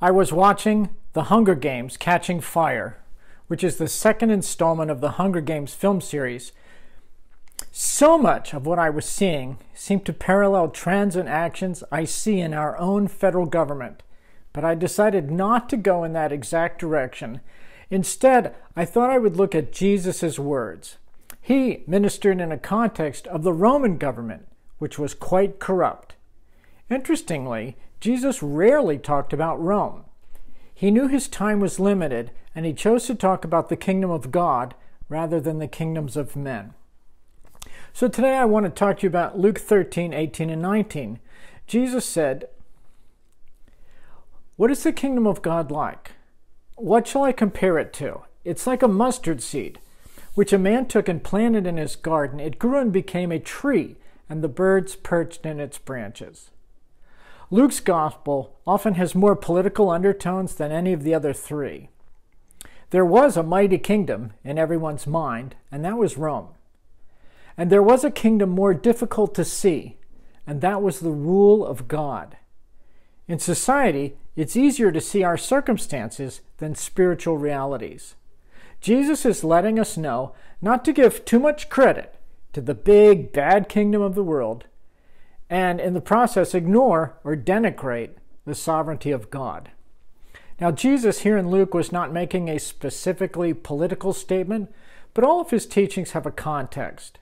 I was watching The Hunger Games Catching Fire, which is the second installment of the Hunger Games film series. So much of what I was seeing seemed to parallel trends and actions I see in our own federal government, but I decided not to go in that exact direction. Instead, I thought I would look at Jesus' words. He ministered in a context of the Roman government, which was quite corrupt. Interestingly, Jesus rarely talked about Rome. He knew his time was limited, and he chose to talk about the kingdom of God rather than the kingdoms of men. So today I want to talk to you about Luke 13, 18, and 19. Jesus said, What is the kingdom of God like? What shall I compare it to? It's like a mustard seed, which a man took and planted in his garden. It grew and became a tree, and the birds perched in its branches. Luke's gospel often has more political undertones than any of the other three. There was a mighty kingdom in everyone's mind, and that was Rome. And there was a kingdom more difficult to see, and that was the rule of God. In society, it's easier to see our circumstances than spiritual realities. Jesus is letting us know not to give too much credit to the big, bad kingdom of the world and in the process ignore or denigrate the sovereignty of God. Now, Jesus here in Luke was not making a specifically political statement, but all of his teachings have a context.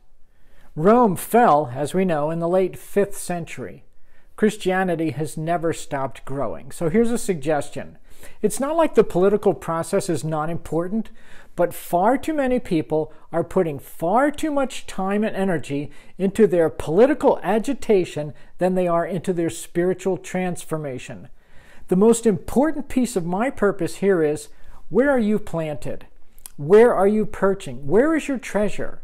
Rome fell, as we know, in the late 5th century. Christianity has never stopped growing. So here's a suggestion it's not like the political process is not important, but far too many people are putting far too much time and energy into their political agitation than they are into their spiritual transformation. The most important piece of my purpose here is where are you planted? Where are you perching? Where is your treasure?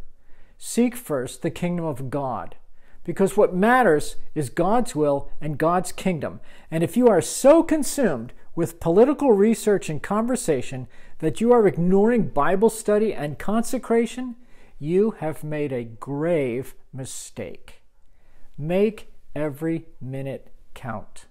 Seek first the kingdom of God because what matters is God's will and God's kingdom. And if you are so consumed with political research and conversation that you are ignoring Bible study and consecration, you have made a grave mistake. Make every minute count.